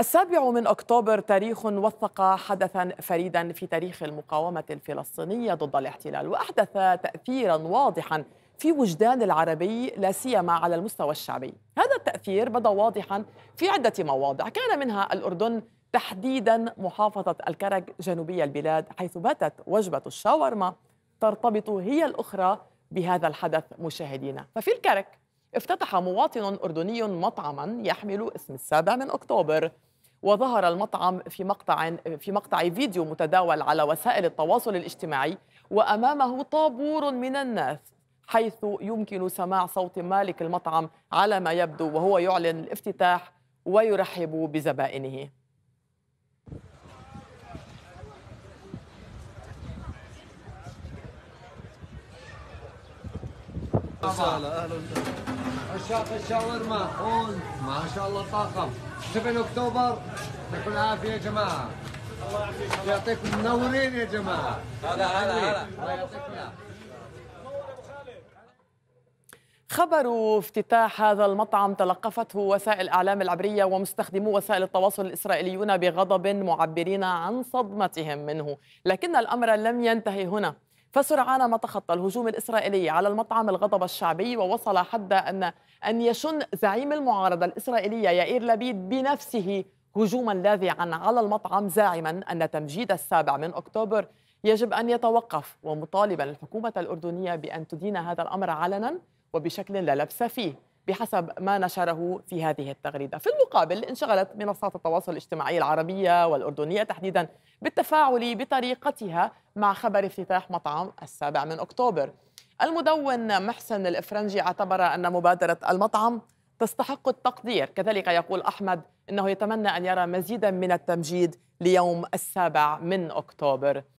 السابع من اكتوبر تاريخ وثق حدثا فريدا في تاريخ المقاومه الفلسطينيه ضد الاحتلال واحدث تاثيرا واضحا في وجدان العربي لا سيما على المستوى الشعبي. هذا التاثير بدا واضحا في عده مواضع، كان منها الاردن تحديدا محافظه الكرك جنوبي البلاد حيث باتت وجبه الشاورما ترتبط هي الاخرى بهذا الحدث مشاهدينا، ففي الكرك افتتح مواطن أردني مطعما يحمل اسم السابع من أكتوبر وظهر المطعم في مقطع في مقطع فيديو متداول على وسائل التواصل الاجتماعي وامامه طابور من الناس حيث يمكن سماع صوت مالك المطعم على ما يبدو وهو يعلن الافتتاح ويرحب بزبائنه اهلا اهلا عشاق الشاورما هون ما شاء الله طاقم 7 اكتوبر يعطيكم العافيه يا جماعه الله يعافيك يعطيكم منورين يا جماعه هلا هلا هلا الله يعطيكم خبر افتتاح هذا المطعم تلقفته وسائل الإعلام العبرية ومستخدمو وسائل التواصل الإسرائيليون بغضب معبرين عن صدمتهم منه لكن الأمر لم ينتهي هنا فسرعان ما تخطى الهجوم الإسرائيلي على المطعم الغضب الشعبي ووصل حد أن أن يشن زعيم المعارضة الإسرائيلية يائير لبيد بنفسه هجوما لاذعا على المطعم زاعما أن تمجيد السابع من أكتوبر يجب أن يتوقف ومطالبا الحكومة الأردنية بأن تدين هذا الأمر علنا وبشكل لا لبس فيه بحسب ما نشره في هذه التغريده في المقابل انشغلت منصات التواصل الاجتماعي العربيه والاردنيه تحديدا بالتفاعل بطريقتها مع خبر افتتاح مطعم السابع من اكتوبر المدون محسن الافرنجي اعتبر ان مبادره المطعم تستحق التقدير كذلك يقول احمد انه يتمنى ان يرى مزيدا من التمجيد ليوم السابع من اكتوبر